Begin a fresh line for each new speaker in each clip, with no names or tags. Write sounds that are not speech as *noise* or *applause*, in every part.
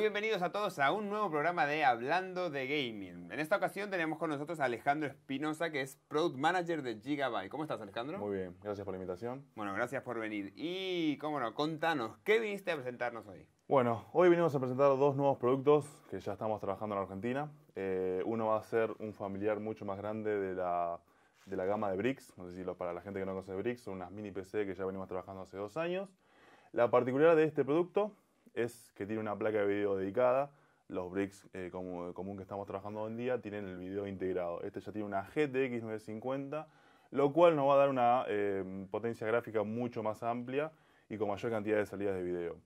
bienvenidos a todos a un nuevo programa de Hablando de Gaming. En esta ocasión tenemos con nosotros a Alejandro Espinosa, que es Product Manager de Gigabyte. ¿Cómo estás, Alejandro? Muy bien, gracias por la invitación. Bueno, gracias por venir. Y, cómo no, contanos, ¿qué viniste a presentarnos hoy?
Bueno, hoy venimos a presentar dos nuevos productos que ya estamos trabajando en Argentina. Eh, uno va a ser un familiar mucho más grande de la, de la gama de Bricks. No sé para la gente que no conoce Bricks, son unas mini PC que ya venimos trabajando hace dos años. La particularidad de este producto es que tiene una placa de video dedicada. Los bricks eh, como, común que estamos trabajando hoy en día tienen el video integrado. Este ya tiene una GTX 950, lo cual nos va a dar una eh, potencia gráfica mucho más amplia y con mayor cantidad de salidas de video.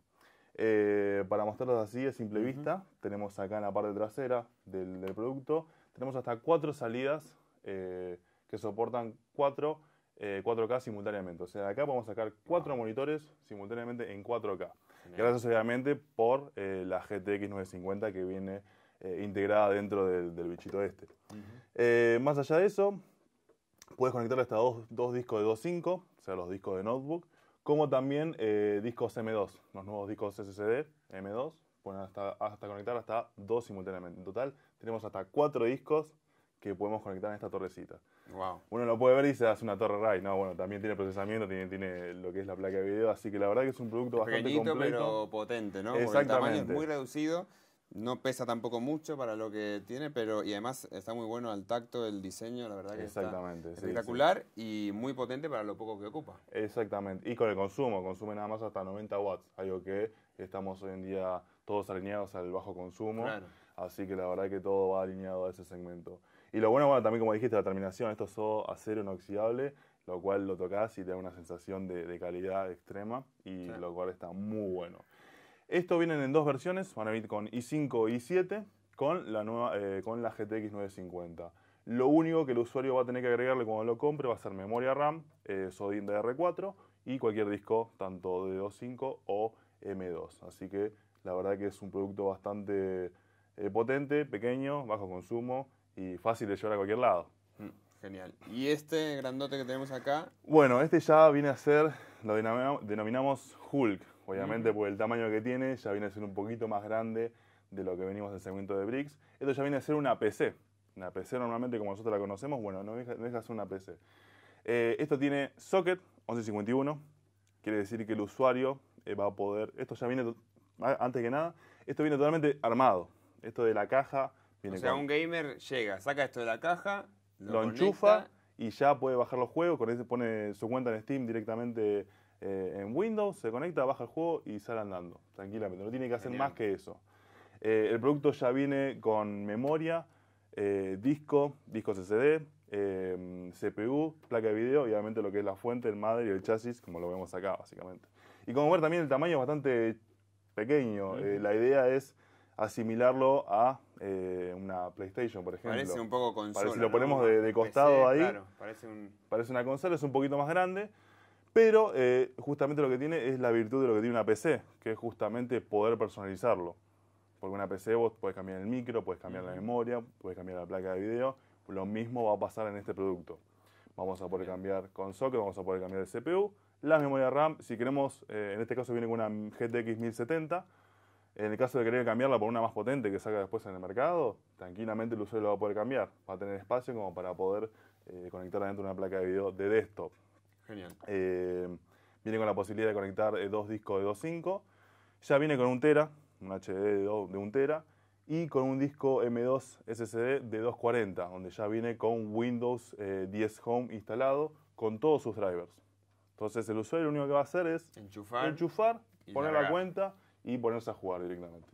Eh, para mostrarlos así de simple vista, tenemos acá en la parte trasera del, producto, tenemos hasta cuatro salidas que soportan cuatro 4K simultáneamente. O sea, de acá podemos sacar cuatro monitores simultáneamente en 4K. Gracias obviamente por eh, la GTX 950 que viene eh, integrada dentro del, bichito este. Eh, más allá de eso, puedes conectar hasta dos, discos de 2.5, o sea, los discos de notebook, como también discos M2, los nuevos discos SSD M2, pueden hasta, hasta conectar hasta dos simultáneamente. En total, tenemos hasta cuatro discos que podemos conectar en esta torrecita. Wow. Uno lo puede ver y se hace una torre RAI. No, bueno, también tiene procesamiento, tiene, tiene lo que es la placa de video, así que la verdad que es un producto bastante pequeñito, pero
potente, ¿no? Exactamente. Porque el tamaño es muy reducido, no pesa tampoco mucho para lo que tiene, pero y además está muy bueno al tacto, el diseño, la verdad que Exactamente, está espectacular y muy potente para lo poco que ocupa. Exactamente.
Y con el consumo, consume nada más hasta 90 watts, algo que estamos hoy en día todos alineados al bajo consumo. Claro. Así que la verdad que todo va alineado a ese segmento. Y lo bueno, bueno, también como dijiste, la terminación, esto es acero inoxidable, lo cual lo tocas y te da una sensación de, calidad extrema, y lo cual está muy bueno. Estos vienen en dos versiones, van a venir con i5 y i7, con la, nueva, eh, con la GTX 950. Lo único que el usuario va a tener que agregarle cuando lo compre va a ser memoria RAM, eh, Sodin DR4 y cualquier disco, tanto de 2.5 o M2. Así que la verdad que es un producto bastante eh, potente, pequeño, bajo consumo y fácil de llevar a
cualquier lado. Mm, genial. ¿Y este grandote que tenemos acá?
Bueno, este ya viene a ser, lo denominamos Hulk. Obviamente por el tamaño que tiene, ya viene a ser un poquito más grande de lo que venimos del segmento de Bricks Esto ya viene a ser una PC. Una PC normalmente como nosotros la conocemos, bueno, no deja, de ser una PC. Eh, esto tiene socket 1151, quiere decir que el usuario eh, va a poder, esto ya viene, antes que nada, esto viene totalmente armado. Esto de la caja. Viene o sea, un
gamer llega, saca esto de la caja,
lo, enchufa y ya puede bajar los juegos. Con eso pone su cuenta en Steam directamente eh, en Windows, se conecta, baja el juego y sale andando tranquilamente. No tiene que hacer más que eso. Eh, el producto ya viene con memoria, eh, disco, disco CCD, CPU, placa de video obviamente lo que es la fuente, el madre y el chasis, como lo vemos acá básicamente. Y como ver también el tamaño es bastante pequeño. la idea es asimilarlo a eh, una PlayStation, por ejemplo. Parece un poco consola. si lo ponemos de, costado ahí, parece, una consola, es un poquito más grande, pero eh, justamente lo que tiene es la virtud de lo que tiene una PC, que es justamente poder personalizarlo. Porque una PC vos podés cambiar el micro, puedes cambiar la memoria, podés cambiar la placa de video. Lo mismo va a pasar en este producto. Vamos a poder cambiar con socket, vamos a poder cambiar el CPU, la memoria RAM. Si queremos, eh, en este caso viene con una GTX 1070, en el caso de querer cambiarla por una más potente que salga después en el mercado, tranquilamente el usuario lo va a poder cambiar. Va a tener espacio como para poder eh, conectar conectarla dentro una placa de video de desktop. Genial. Eh, viene con la posibilidad de conectar eh, dos discos de 2.5. Ya viene con un Tera, un HD de, un Tera. Y con un disco M2 SSD de 240, donde ya viene con Windows 10 Home instalado con todos sus drivers. Entonces el usuario lo único que va a hacer es enchufar, poner la cuenta y ponerse a jugar directamente.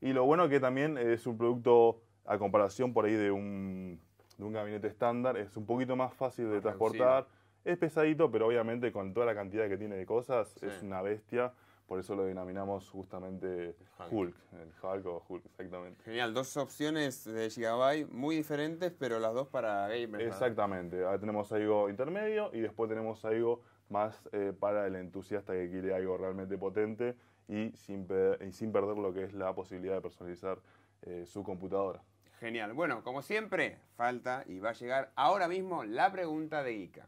Y lo bueno que también es un producto, a comparación por ahí de un, de un gabinete estándar, es un poquito más fácil de transportar. Es pesadito, pero obviamente con toda la cantidad que tiene de cosas, es una bestia. Por eso lo denominamos justamente Hulk. Hulk. el Hulk o Hulk, exactamente.
Genial, dos opciones de Gigabyte muy diferentes, pero las dos
para gamers. Exactamente, tenemos algo intermedio y después tenemos algo más eh, para el entusiasta que quiere algo realmente potente y sin, perder lo que es la
posibilidad de personalizar eh, su computadora. Genial. Bueno, como siempre, falta y va a llegar ahora mismo la pregunta de ICA.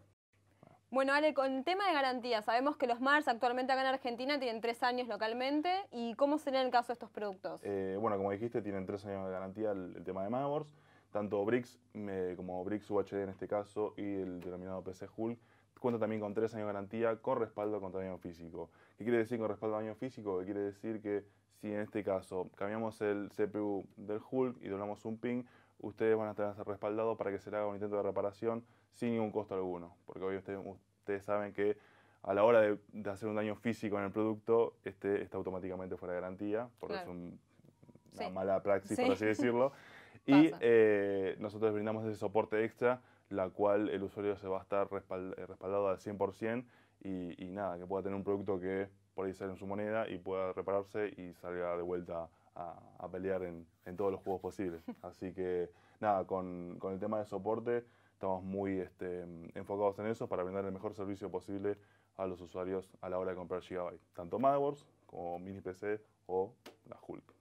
Bueno, Ale, con tema de garantía, sabemos que los MARS actualmente acá en Argentina tienen tres años localmente. ¿Y cómo sería el caso de estos productos?
Eh, bueno, como dijiste, tienen tres años de garantía el, tema de Mars Tanto BRICS eh, como Brix UHD en este caso y el denominado PC Hulk cuenta también con tres años de garantía con respaldo contra daño físico. ¿Qué quiere decir con respaldo a daño físico? quiere decir que si en este caso cambiamos el CPU del Hulk y doblamos un ping, ustedes van a estar respaldados para que se le haga un intento de reparación sin ningún costo alguno. Porque hoy ustedes, saben que a la hora de, hacer un daño físico en el producto, este está automáticamente fuera de garantía, porque es una mala praxis, por así decirlo. *laughs* y eh, nosotros brindamos ese soporte extra la cual el usuario se va a estar eh, respaldado al 100% y, nada, que pueda tener un producto que por ahí en su moneda y pueda repararse y salga de vuelta a, pelear en, todos los juegos posibles. *laughs* Así que nada, con, el tema de soporte estamos muy este, enfocados en eso para brindar el mejor servicio posible a los usuarios a la hora de comprar Gigabyte, tanto Motherboards como Mini PC o la Hulk.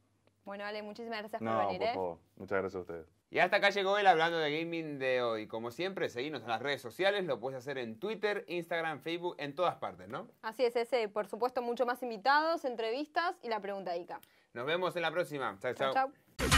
Bueno, Ale, muchísimas gracias por venir. Por ¿eh? favor.
Muchas gracias a ustedes.
Y hasta acá llegó el hablando de gaming de hoy. Como siempre, seguimos en las redes sociales, lo puedes hacer en Twitter, Instagram, Facebook, en todas partes, ¿no? Así es, ese, por supuesto, mucho más invitados, entrevistas y la pregunta ICA. Nos vemos en la próxima. Chao, chao.